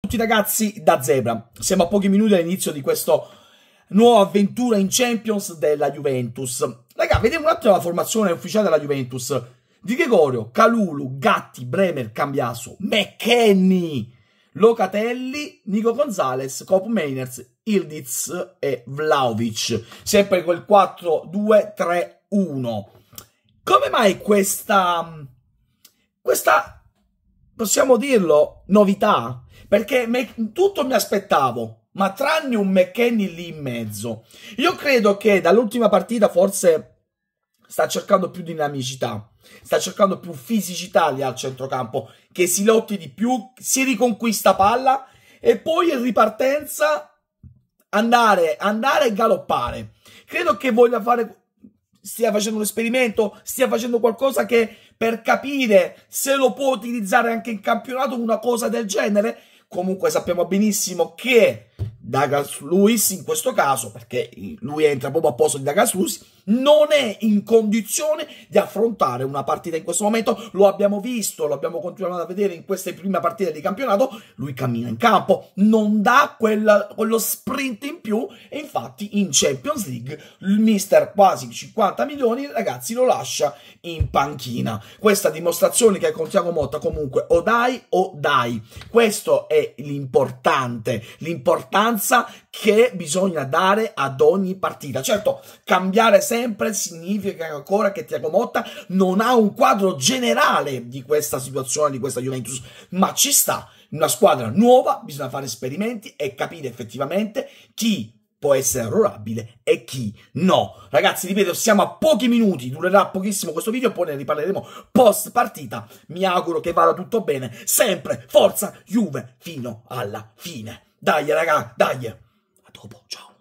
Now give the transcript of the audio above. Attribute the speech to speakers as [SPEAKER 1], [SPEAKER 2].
[SPEAKER 1] tutti ragazzi da Zebra, siamo a pochi minuti all'inizio di questa nuova avventura in Champions della Juventus. Raga, vediamo un attimo la formazione ufficiale della Juventus. Di Gregorio, Calulu, Gatti, Bremer, Cambiaso, McKenny, Locatelli, Nico Gonzalez, Cop Mainers, Ildiz e Vlaovic. Sempre quel 4-2-3-1. Come mai questa... questa possiamo dirlo, novità, perché me, tutto mi aspettavo, ma tranne un McKenny lì in mezzo. Io credo che dall'ultima partita forse sta cercando più dinamicità, sta cercando più fisicità lì al centrocampo, che si lotti di più, si riconquista palla e poi in ripartenza andare, andare e galoppare. Credo che voglia fare stia facendo un esperimento, stia facendo qualcosa che per capire se lo può utilizzare anche in campionato, una cosa del genere. Comunque sappiamo benissimo che Douglas Lewis in questo caso, perché lui entra proprio a posto di Douglas Lewis, non è in condizione di affrontare una partita in questo momento, lo abbiamo visto, lo abbiamo continuato a vedere in queste prime partite di campionato, lui cammina in campo, non dà quella, quello sprint in più e infatti in Champions League il mister quasi 50 milioni ragazzi lo lascia in panchina. Questa dimostrazione che con Tiago Motta comunque o dai o dai, questo è l'importante, l'importanza che bisogna dare ad ogni partita. Certo, cambiare sempre sempre significa ancora che Tiago Motta non ha un quadro generale di questa situazione, di questa Juventus, ma ci sta. Una squadra nuova, bisogna fare esperimenti e capire effettivamente chi può essere errorabile e chi no. Ragazzi, ripeto, siamo a pochi minuti, durerà pochissimo questo video, poi ne riparleremo post partita. Mi auguro che vada tutto bene, sempre forza Juve fino alla fine. Dai, raga, dai. A dopo, ciao.